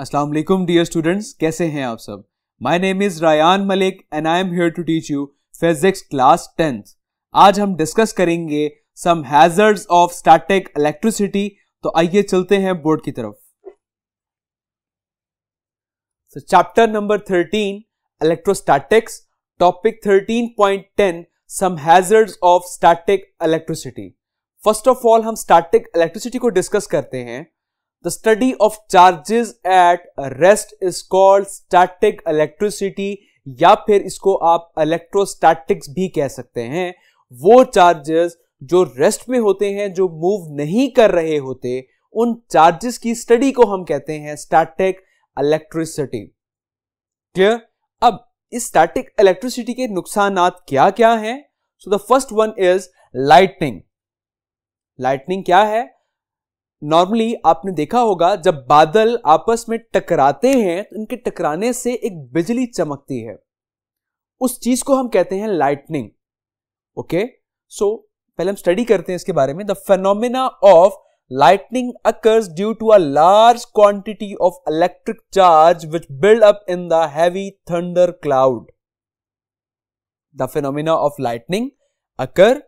Aslam dear students कैसे हैं आप सब my name is Rayan Malik and I am here to teach you physics class tenth आज हम डिस्कस करेंगे some hazards of static electricity तो आइए चलते हैं बोर्ड की तरफ chapter number thirteen electrostatics topic thirteen point ten some hazards of static electricity first of all हम स्टैटिक इलेक्ट्रिसिटी को डिस्कस करते हैं The study of charges at rest is called static electricity या फिर इसको आप इलेक्ट्रोस्टैटिक्स भी कह सकते हैं वो चार्जेस जो रेस्ट में होते हैं जो मूव नहीं कर रहे होते उन चार्जेस की स्टडी को हम कहते हैं स्टैटिक इलेक्ट्रिसिटी क्लियर अब इस स्टैटिक इलेक्ट्रिसिटी के नुकसान क्या क्या हैं so the first one is lightning lightning क्या है नॉर्मली आपने देखा होगा जब बादल आपस में टकराते हैं तो इनके टकराने से एक बिजली चमकती है उस चीज को हम कहते हैं लाइटनिंग ओके सो पहले हम स्टडी करते हैं इसके बारे में the phenomena of lightning occurs due to a large quantity of electric charge which build up in the heavy thunder cloud the phenomena of lightning occurs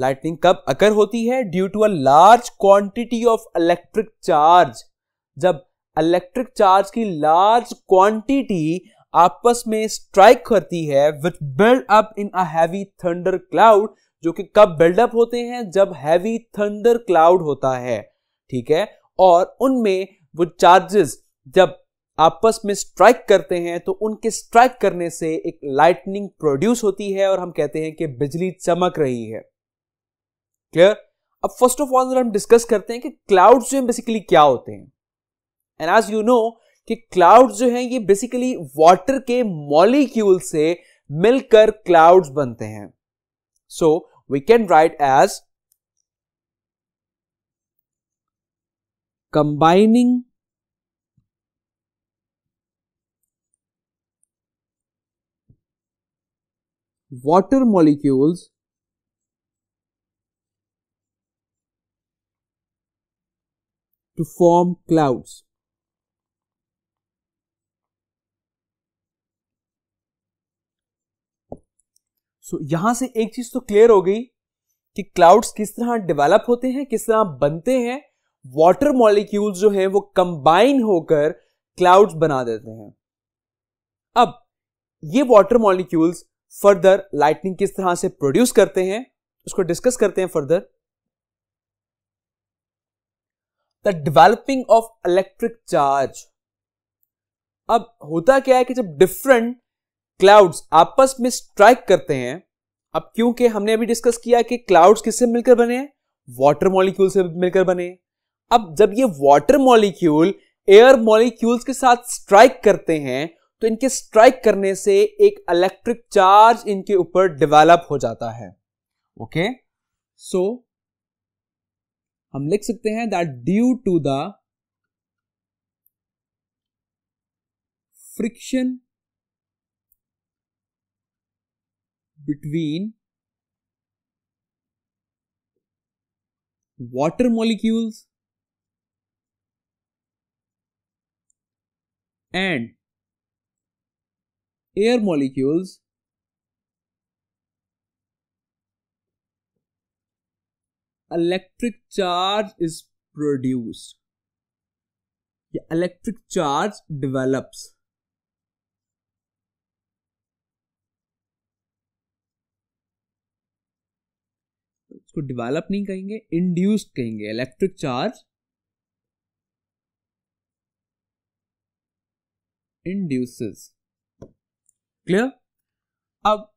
lightning कब occur होती है due to a large quantity of electric charge जब electric charge की large quantity आपस में strike करती है with build up in a heavy thunder cloud जो कि कब बिल्डअप होते हैं जब हैवी थंडर क्लाउड होता है ठीक है और उनमें वो चार्जेस जब आपस में स्ट्राइक करते हैं तो उनके स्ट्राइक करने से एक लाइटनिंग प्रोड्यूस होती है और हम कहते हैं कि बिजली चमक रही है क्लियर अब फर्स्ट ऑफ ऑल हम डिस्कस करते हैं कि क्लाउड्स जो है बेसिकली क्या होते हैं एंड एज यू नो कि क्लाउड जो है ये बेसिकली वाटर के मॉलिक्यूल से मिलकर क्लाउड्स बनते हैं so we can write as combining water molecules to form clouds. so, यहां से एक चीज तो क्लियर हो गई कि क्लाउड्स किस तरह डेवलप होते हैं किस तरह बनते हैं वाटर मॉलिक्यूल्स जो है वो कंबाइन होकर क्लाउड्स बना देते हैं अब ये वाटर मॉलिक्यूल्स फर्दर लाइटनिंग किस तरह से प्रोड्यूस करते हैं उसको डिस्कस करते हैं further the developing of electric charge अब होता क्या है कि जब डिफरेंट क्लाउड्स आपस में स्ट्राइक करते हैं अब क्योंकि हमने अभी डिस्कस किया कि क्लाउड्स किससे मिलकर बने हैं वाटर मॉलिक्यूल से मिलकर बने हैं अब जब ये वाटर मॉलिक्यूल एयर मॉलिक्यूल्स के साथ स्ट्राइक करते हैं तो इनके स्ट्राइक करने से एक इलेक्ट्रिक चार्ज इनके ऊपर डेवलप हो जाता है ओके सो हम लिख सकते हैं that due to the friction between water molecules and air molecules electric charge is produce electric charge develops को डिवेलप नहीं कहेंगे इंड्यूस्ड कहेंगे इलेक्ट्रिक चार्ज इंड्यूसेस क्लियर अब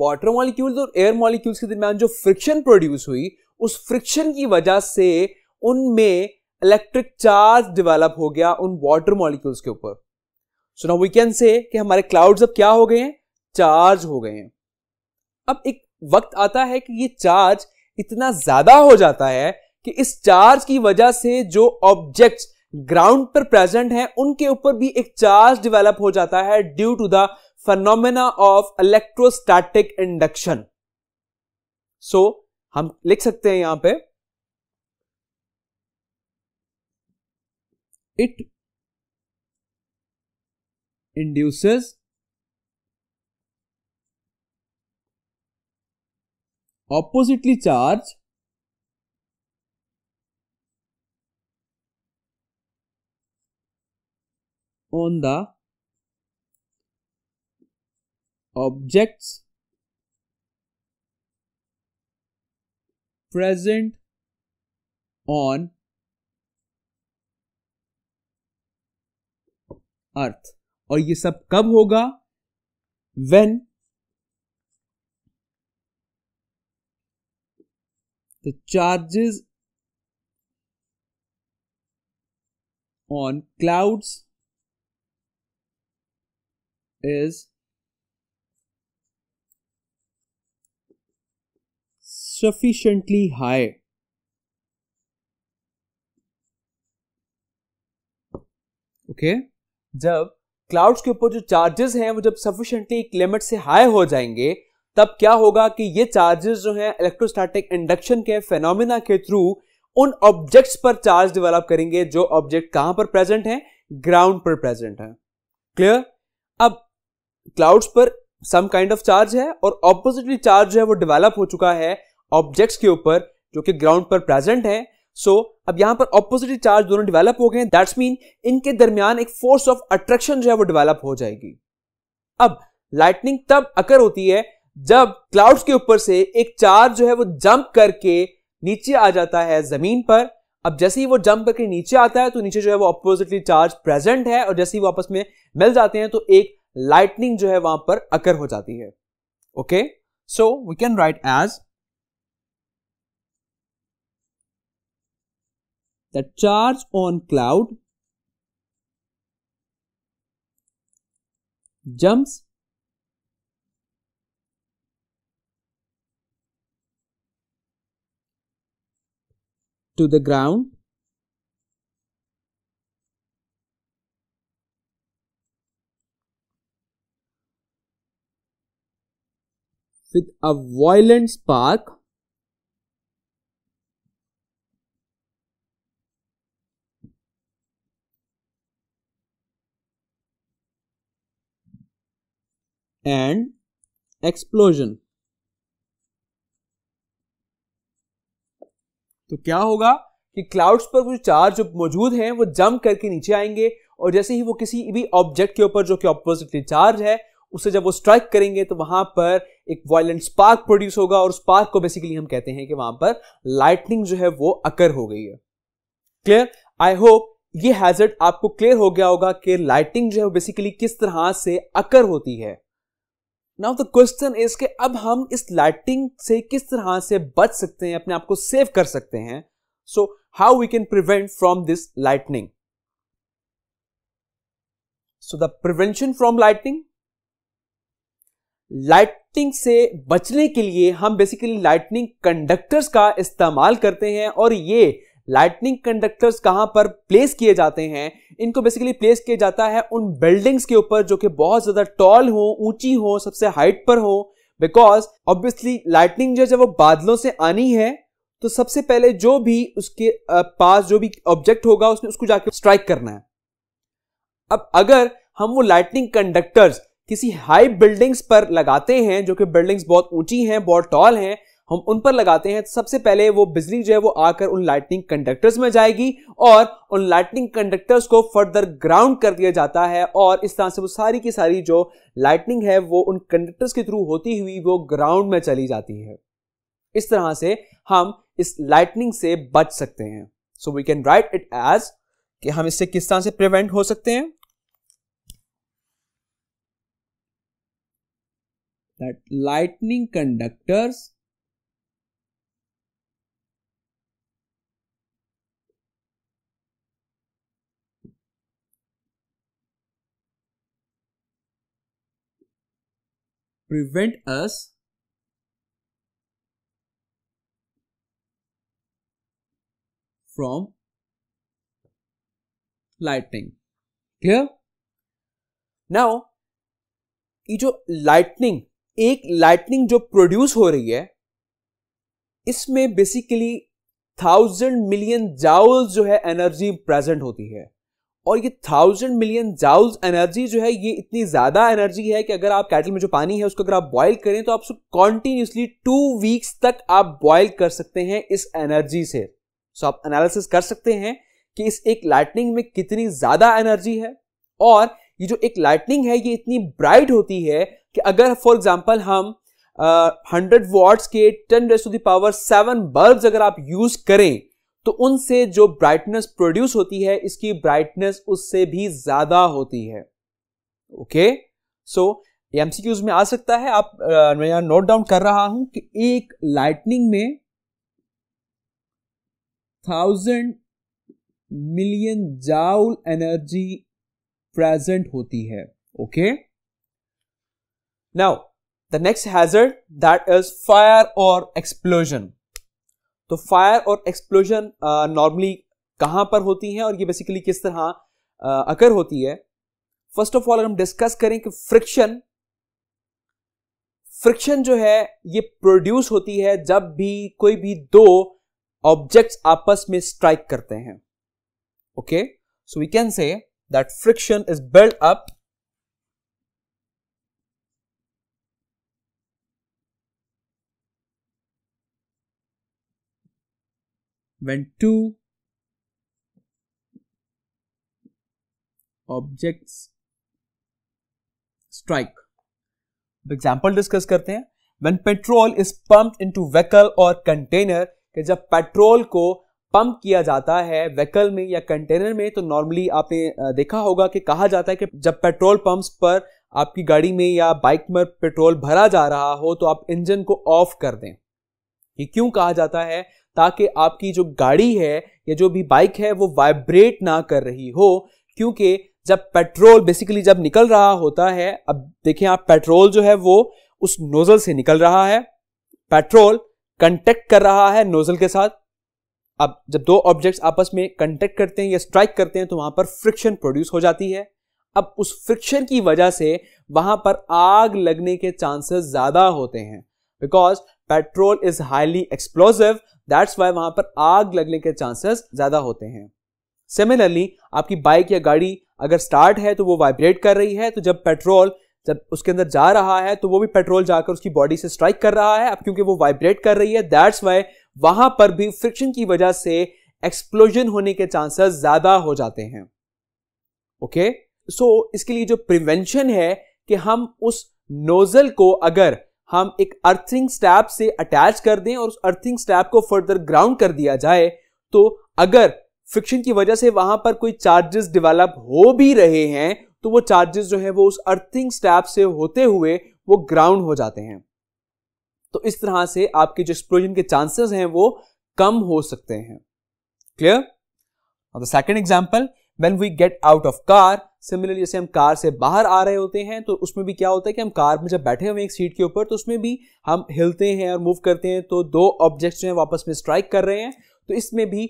वाटर मॉलिक्यूल्स और एयर मॉलिक्यूल्स के दरमियान जो फ्रिक्शन प्रोड्यूस हुई उस फ्रिक्शन की वजह से उनमें इलेक्ट्रिक चार्ज डेवलप हो गया उन वाटर मॉलिक्यूल्स के ऊपर सो नाउ वी कैन से कि हमारे क्लाउड्स अब क्या हो गए हैं चार्ज हो गए हैं अब एक वक्त आता है कि ये चार्ज इतना ज्यादा हो जाता है कि इस चार्ज की वजह से जो ऑब्जेक्ट्स ग्राउंड पर प्रेजेंट हैं उनके ऊपर भी एक चार्ज डेवलप हो जाता है due to the phenomena of electrostatic induction. So हम लिख सकते हैं यहां पे it induces oppositely charged on the objects present on अर्थ और ये सब कब होगा when the charges on clouds is sufficiently high. Okay okay? जब क्लाउड्स के ऊपर जो चार्जेस हैं वो जब सफिशिएंटली एक लिमिट से हाई हो जाएंगे तब क्या होगा कि ये चार्जेस जो हैं इलेक्ट्रोस्टैटिक इंडक्शन के फेनोमिना के थ्रू उन ऑब्जेक्ट्स पर चार्ज डेवलप करेंगे जो ऑब्जेक्ट कहां पर प्रेजेंट है ग्राउंड पर प्रेजेंट है क्लियर अब क्लाउड्स पर सम काइंड ऑफ चार्ज है और ऑपोजिटली चार्ज जो है वो डेवलप हो चुका है ऑब्जेक्ट्स के ऊपर जो कि ग्राउंड पर प्रेजेंट है सो so, अब यहां पर ऑपोजिट चार्ज दोनों डेवलप हो गए दैट्स मीन इनके दरमियान एक फोर्स ऑफ अट्रैक्शन जो है वो डेवलप हो जाएगी अब लाइटनिंग तब अकर होती है जब क्लाउड्स के ऊपर से एक चार्ज जो है वो जंप करके नीचे आ जाता है जमीन पर अब जैसे ही वो जंप करके नीचे आता है तो नीचे जो है वो अपोजिटली चार्ज प्रेजेंट है और जैसे ही वो आपस में मिल जाते हैं तो एक लाइटनिंग जो है वहां पर अकर हो जाती है okay so we can write as the charge on cloud jumps to the ground with a violent spark and explosion तो क्या होगा कि क्लाउड्स पर कुछ चार्ज जो मौजूद हैं वो जम करके नीचे आएंगे और जैसे ही वो किसी भी ऑब्जेक्ट के ऊपर जो कि ऑपोजिटली चार्ज है उसे जब वो स्ट्राइक करेंगे तो वहां पर एक वायलेंट स्पार्क प्रोड्यूस होगा और स्पार्क को बेसिकली हम कहते हैं कि वहां पर लाइटनिंग जो है वो अकर हो गई है क्लियर आई होप ये हैजर्ड आपको क्लियर हो गया होगा कि लाइटिंग जो है बेसिकली किस तरह से अकर होती है नाउ द क्वेश्चन इज के अब हम इस लाइटिंग से किस तरह से बच सकते हैं अपने आप को सेव कर सकते हैं so how we can prevent from this lightning so the prevention from lightning lightning से बचने के लिए हम बेसिकली लाइटनिंग कंडक्टर्स का इस्तेमाल करते हैं और ये लाइटनिंग कंडक्टर्स कहाँ पर प्लेस किए जाते हैं इनको बेसिकली प्लेस किया जाता है उन बिल्डिंग्स के ऊपर जो कि बहुत ज़्यादा टॉल हो ऊंची हो सबसे हाइट पर हो बिकॉज ऑब्वियसली लाइटनिंग जो है वो बादलों से आनी है तो सबसे पहले जो भी उसके पास जो भी ऑब्जेक्ट होगा उसने उसको जाके स्ट्राइक करना है अब अगर हम वो लाइटनिंग कंडक्टर्स किसी हाई बिल्डिंग्स पर लगाते हैं जो कि बिल्डिंग्स बहुत ऊंची हैं बहुत टॉल हैं हम उन पर लगाते हैं तो सबसे पहले वो बिजली जो है वो आकर उन लाइटनिंग कंडक्टर्स में जाएगी और उन लाइटनिंग कंडक्टर्स को फर्दर ग्राउंड कर दिया जाता है और इस तरह से वो सारी की सारी जो लाइटनिंग है वो उन कंडक्टर्स के थ्रू होती हुई वो ग्राउंड में चली जाती है इस तरह से हम इस लाइटनिंग से बच सकते हैं so we can write it as कि हम इससे किस तरह से प्रिवेंट हो सकते हैं that lightning conductors prevent us from lightning clear now ये जो लाइटनिंग एक लाइटनिंग जो प्रोड्यूस हो रही है इसमें बेसिकली थाउजेंड मिलियन जाउल जो है एनर्जी प्रेजेंट होती है और ये थाउजेंड मिलियन जाउल्स एनर्जी जो है ये इतनी ज़्यादा एनर्जी है कि अगर आप कैटल में जो पानी है उसको अगर आप बॉयल करें तो आप उसको कॉन्टिन्यूसली टू वीक्स तक आप बॉयल कर सकते हैं इस एनर्जी से सो so आप एनालिसिस कर सकते हैं कि इस एक लाइटनिंग में कितनी ज़्यादा एनर्जी है और ये जो एक लाइटनिंग है ये इतनी ब्राइट होती है कि अगर फॉर एग्जाम्पल हम हंड्रेड uh, वॉट्स के ten raise to the power seven bulb अगर आप यूज करें तो उनसे जो ब्राइटनेस प्रोड्यूस होती है इसकी ब्राइटनेस उससे भी ज्यादा होती है ओके सो एमसीक्यूज में आ सकता है आप मैं यहां नोट डाउन कर रहा हूं कि एक लाइटनिंग में thousand million joule energy present होती है okay now the next hazard that is fire और एक्सप्लोजन तो फायर और एक्सप्लोजन नॉर्मली कहां पर होती हैं और ये बेसिकली किस तरह अकर uh, होती है फर्स्ट ऑफ ऑल हम डिस्कस करें कि फ्रिक्शन फ्रिक्शन जो है ये प्रोड्यूस होती है जब भी कोई भी दो ऑब्जेक्ट्स आपस में स्ट्राइक करते हैं okay so we can say that friction is build up when two objects strike. Example discuss करते हैं when petrol is pumped into vehicle or container ke जब पेट्रोल को पंप किया जाता है व्हीकल में या कंटेनर में तो नॉर्मली आपने देखा होगा कि कहा जाता है कि जब पेट्रोल पंप्स पर आपकी गाड़ी में या बाइक में पेट्रोल भरा जा रहा हो तो आप इंजन को ऑफ कर दें ये क्यों कहा जाता है ताकि आपकी जो गाड़ी है या जो भी बाइक है वो वाइब्रेट ना कर रही हो क्योंकि जब पेट्रोल बेसिकली जब निकल रहा होता है अब देखें आप पेट्रोल जो है वो उस नोजल से निकल रहा है पेट्रोल कंटेक्ट कर रहा है नोजल के साथ अब जब दो ऑब्जेक्ट्स आपस में कंटेक्ट करते हैं या स्ट्राइक करते हैं तो वहां पर फ्रिक्शन प्रोड्यूस हो जाती है अब उस फ्रिक्शन की वजह से वहां पर आग लगने के चांसेस ज्यादा होते हैं because petrol is highly explosive that's why वहां पर आग लगने के चांसेस ज्यादा होते हैं सिमिलरली आपकी बाइक या गाड़ी अगर स्टार्ट है तो वो वाइब्रेट कर रही है तो जब पेट्रोल जब उसके अंदर जा रहा है तो वो भी पेट्रोल जाकर उसकी बॉडी से स्ट्राइक कर रहा है अब क्योंकि वो वाइब्रेट कर रही है दैट्स वाई वहां पर भी फ्रिक्शन की वजह से एक्सप्लोजन होने के चांसेस ज्यादा हो जाते हैं ओके okay? सो so, इसके लिए जो प्रिवेंशन है कि हम उस नोजल को अगर हम एक अर्थिंग स्टैप से अटैच कर दें और उस अर्थिंग स्टैप को फर्दर ग्राउंड कर दिया जाए तो अगर फ्रिक्शन की वजह से वहां पर कोई चार्जेस डेवलप हो भी रहे हैं तो वो चार्जेस जो है वो उस अर्थिंग स्टैप से होते हुए वो ग्राउंड हो जाते हैं तो इस तरह से आपके जो एक्सप्लोजन के चांसेस हैं वो कम हो सकते हैं clear the second example when we get out of car similarly जैसे हम कार से बाहर आ रहे होते हैं तो उसमें भी क्या होता है कि हम कार में जब बैठे हुए एक सीट के ऊपर तो उसमें भी हम हिलते हैं और मूव करते हैं तो दो ऑब्जेक्ट्स जो हैं वापस में स्ट्राइक कर रहे हैं तो इसमें भी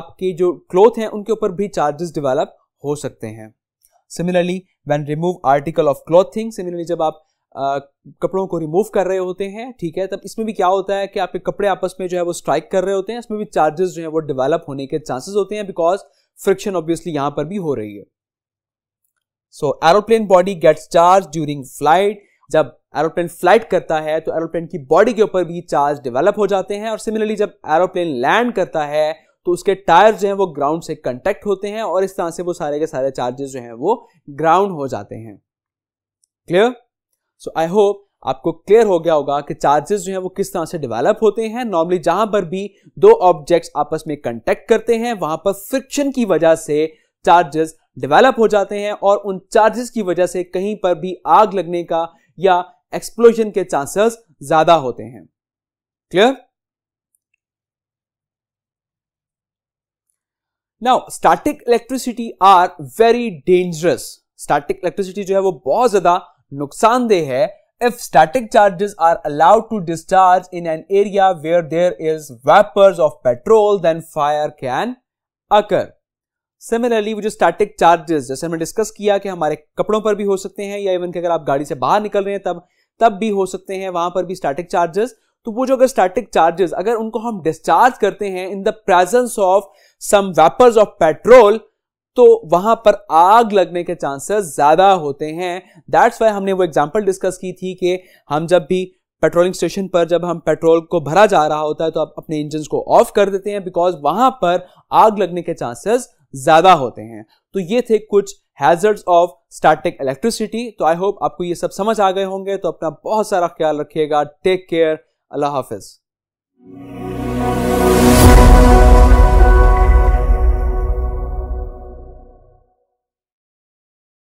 आपके जो क्लोथ हैं उनके ऊपर भी चार्जेस डिवेलप हो सकते हैं similarly when remove article of clothing similarly जब आप आ, कपड़ों को रिमूव कर रहे होते हैं ठीक है तब इसमें भी क्या होता है कि आपके कपड़े आपस में जो है वो स्ट्राइक कर रहे होते हैं इसमें भी चार्जेस जो है वो डेवलप होने के चांसेस होते हैं बिकॉज फ्रिक्शन ऑब्वियसली यहाँ पर भी हो रही है so aeroplane body gets charge during flight जब एरोप्लेन फ्लाइट करता है तो एरोप्लेन की बॉडी के ऊपर भी चार्ज डेवलप हो जाते हैं और सिमिलरली जब एरोप्लेन लैंड करता है तो उसके टायर जो हैं वो ग्राउंड से कंटेक्ट होते हैं और इस तरह से वो सारे के सारे चार्जेस जो हैं वो ग्राउंड हो जाते हैं क्लियर सो आई होप आपको क्लियर हो गया होगा कि चार्जेस जो हैं वो किस तरह से डेवलप होते हैं नॉर्मली जहां पर भी दो ऑब्जेक्ट्स आपस में कंटेक्ट करते हैं वहां पर फ्रिक्शन की वजह से चार्जेस डेवलप हो जाते हैं और उन चार्जेस की वजह से कहीं पर भी आग लगने का या एक्सप्लोजन के चांसेस ज्यादा होते हैं clear now static electricity are very dangerous static electricity जो है वो बहुत ज्यादा नुकसानदेह है if static charges are allowed to discharge in an area where there is vapours of petrol then fire can occur similarly वो जो स्टैटिक चार्जेस जैसे हमने डिस्कस किया कि हमारे कपड़ों पर भी हो सकते हैं या इवन कि अगर आप गाड़ी से बाहर निकल रहे हैं तब तब भी हो सकते हैं वहां पर भी स्टैटिक चार्जेस तो वो जो अगर स्टैटिक चार्जेस अगर उनको हम डिस्चार्ज करते हैं in the presence of some vapours of petrol तो वहां पर आग लगने के चांसेस ज्यादा होते हैं दैट्स वाई हमने वो एग्जाम्पल डिस्कस की थी कि हम जब भी पेट्रोलिंग स्टेशन पर जब हम पेट्रोल को भरा जा रहा होता है तो आप अपने इंजन को ऑफ कर देते हैं बिकॉज वहां पर आग लगने के चांसेस ज़्यादा होते हैं तो ये थे कुछ हैजर्ड्स ऑफ स्टैटिक इलेक्ट्रिसिटी तो आई होप आपको ये सब समझ आ गए होंगे तो अपना बहुत सारा ख्याल रखिएगा टेक केयर अल्लाह हाफिज़